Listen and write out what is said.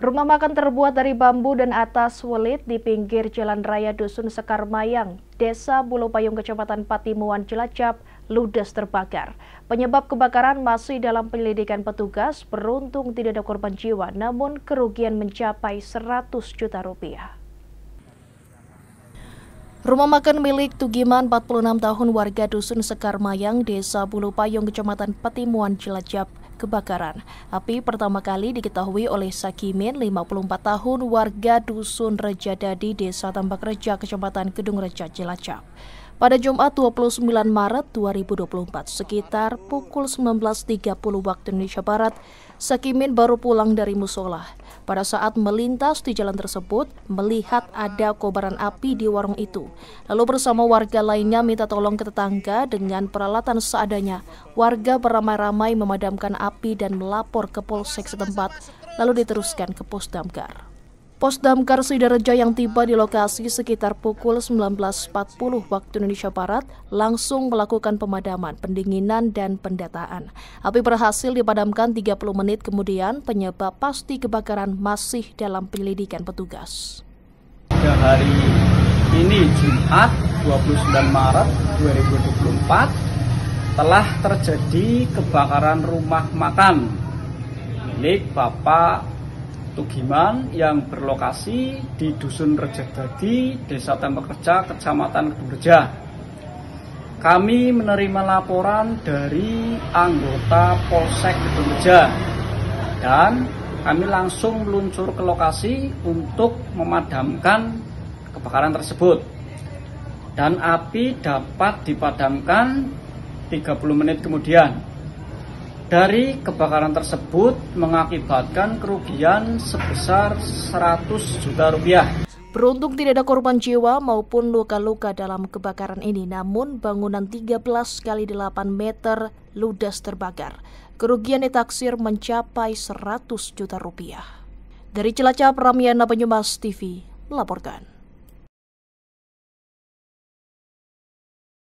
Rumah makan terbuat dari bambu dan atas welit di pinggir Jalan Raya Dusun Sekarmayang, Desa Bulupayung, Kecamatan Patimuan, Cilacap, ludes terbakar. Penyebab kebakaran masih dalam penyelidikan petugas, beruntung tidak ada korban jiwa, namun kerugian mencapai 100 juta rupiah. Rumah makan milik Tugiman, 46 tahun warga Dusun Sekarmayang, Desa Bulupayung, Kecamatan Patimuan, Cilacap, kebakaran. Api pertama kali diketahui oleh Sakimin, 54 tahun, warga Dusun Rejadadi, Desa Tambak Reja, Kecamatan Gedung Reja, Cilacap. Pada Jumat 29 Maret 2024, sekitar pukul 19.30 waktu Indonesia Barat, Sakimin baru pulang dari musola pada saat melintas di jalan tersebut, melihat ada kobaran api di warung itu. Lalu bersama warga lainnya minta tolong ke tetangga dengan peralatan seadanya. Warga beramai-ramai memadamkan api dan melapor ke polsek setempat, lalu diteruskan ke pos damkar. Pos Damkar Sidareja yang tiba di lokasi sekitar pukul 19.40 waktu Indonesia Barat langsung melakukan pemadaman, pendinginan, dan pendataan. Api berhasil dipadamkan 30 menit kemudian, penyebab pasti kebakaran masih dalam penyelidikan petugas. Ya, hari ini Jumat 29 Maret 2024 telah terjadi kebakaran rumah makan milik Bapak Tugiman yang berlokasi di Dusun Rejegdadi, Desa Kerja, Kecamatan Kedungreja. Kami menerima laporan dari anggota Polsek Kedungreja dan kami langsung meluncur ke lokasi untuk memadamkan kebakaran tersebut. Dan api dapat dipadamkan 30 menit kemudian. Dari kebakaran tersebut mengakibatkan kerugian sebesar 100 juta rupiah. Beruntung tidak ada korban jiwa maupun luka-luka dalam kebakaran ini, namun bangunan 13 kali 8 meter ludes terbakar. Kerugian ditaksir mencapai 100 juta rupiah. Dari Cilacap, Ramiana Penyumas TV melaporkan.